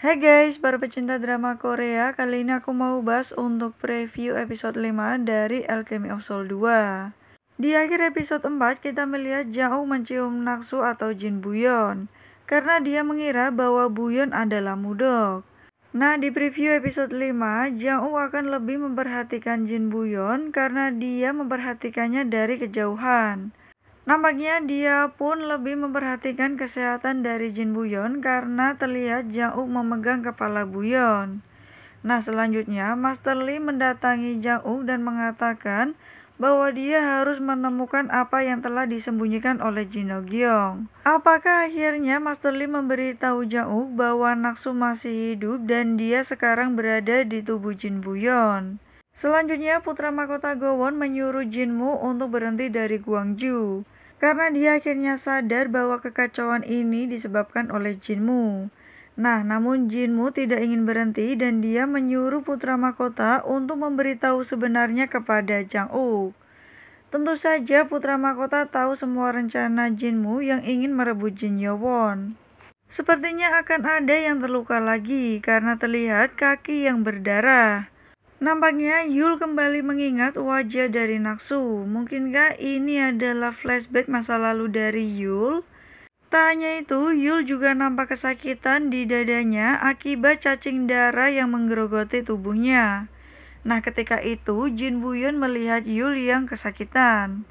Hai guys, para pecinta drama Korea, kali ini aku mau bahas untuk preview episode 5 dari Alchemy of Soul 2. Di akhir episode 4, kita melihat Jauh mencium Naksu atau jin Buyon, karena dia mengira bahwa Buyon adalah mudok. Nah, di preview episode 5, Jauh akan lebih memperhatikan jin Buyon karena dia memperhatikannya dari kejauhan. Nampaknya dia pun lebih memperhatikan kesehatan dari Jin Buyon karena terlihat Jang Uk memegang kepala Buyon. Nah selanjutnya Master Lee mendatangi Jang Uk dan mengatakan bahwa dia harus menemukan apa yang telah disembunyikan oleh Jin Gyong. Apakah akhirnya Master Lee memberitahu Jang Uk bahwa Naksu masih hidup dan dia sekarang berada di tubuh Jin Buyon? Selanjutnya putra Makota Gowon menyuruh Jinmu untuk berhenti dari Guangzhou. Karena dia akhirnya sadar bahwa kekacauan ini disebabkan oleh jinmu. Nah, namun jinmu tidak ingin berhenti dan dia menyuruh putra mahkota untuk memberitahu sebenarnya kepada Jang Uk. Tentu saja putra mahkota tahu semua rencana jinmu yang ingin merebut Jin Yowon. Sepertinya akan ada yang terluka lagi karena terlihat kaki yang berdarah. Nampaknya Yul kembali mengingat wajah dari Naksu. Mungkinkah ini adalah flashback masa lalu dari Yul? Tak hanya itu, Yul juga nampak kesakitan di dadanya akibat cacing darah yang menggerogoti tubuhnya. Nah, ketika itu Jin Buyun melihat Yul yang kesakitan.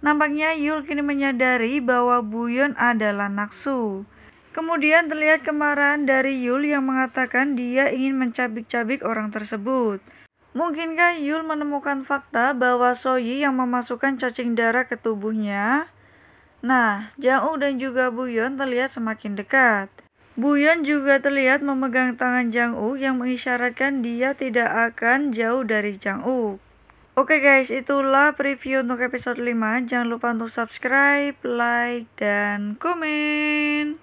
Nampaknya Yul kini menyadari bahwa Buyun adalah Naksu. Kemudian terlihat kemarahan dari Yul yang mengatakan dia ingin mencabik-cabik orang tersebut. Mungkinkah Yul menemukan fakta bahwa Soyi yang memasukkan cacing darah ke tubuhnya? Nah, Jauh dan juga Buyon terlihat semakin dekat. Buyon juga terlihat memegang tangan Jang U yang mengisyaratkan dia tidak akan jauh dari Jang U. Oke guys, itulah preview untuk episode 5. Jangan lupa untuk subscribe, like, dan komen.